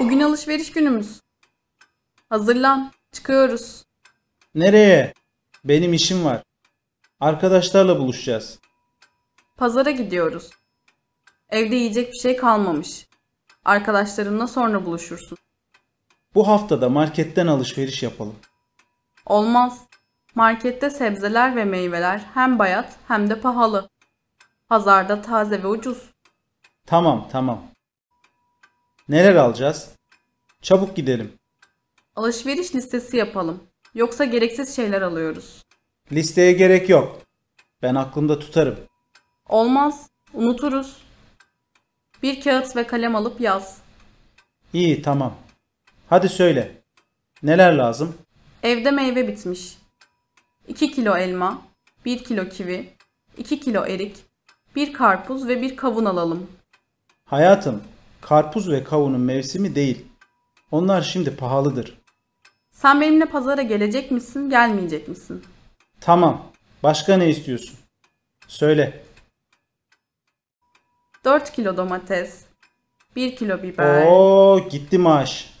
Bugün alışveriş günümüz. Hazırlan. Çıkıyoruz. Nereye? Benim işim var. Arkadaşlarla buluşacağız. Pazara gidiyoruz. Evde yiyecek bir şey kalmamış. Arkadaşlarınla sonra buluşursun. Bu haftada marketten alışveriş yapalım. Olmaz. Markette sebzeler ve meyveler hem bayat hem de pahalı. Pazarda taze ve ucuz. Tamam, tamam. Neler alacağız? Çabuk gidelim. Alışveriş listesi yapalım. Yoksa gereksiz şeyler alıyoruz. Listeye gerek yok. Ben aklımda tutarım. Olmaz. Unuturuz. Bir kağıt ve kalem alıp yaz. İyi tamam. Hadi söyle. Neler lazım? Evde meyve bitmiş. 2 kilo elma, 1 kilo kivi, 2 kilo erik, 1 karpuz ve 1 kavun alalım. Hayatım, Karpuz ve kavunun mevsimi değil. Onlar şimdi pahalıdır. Sen benimle pazara gelecek misin, gelmeyecek misin? Tamam. Başka ne istiyorsun? Söyle. 4 kilo domates, 1 kilo biber. Oo gitti maaş.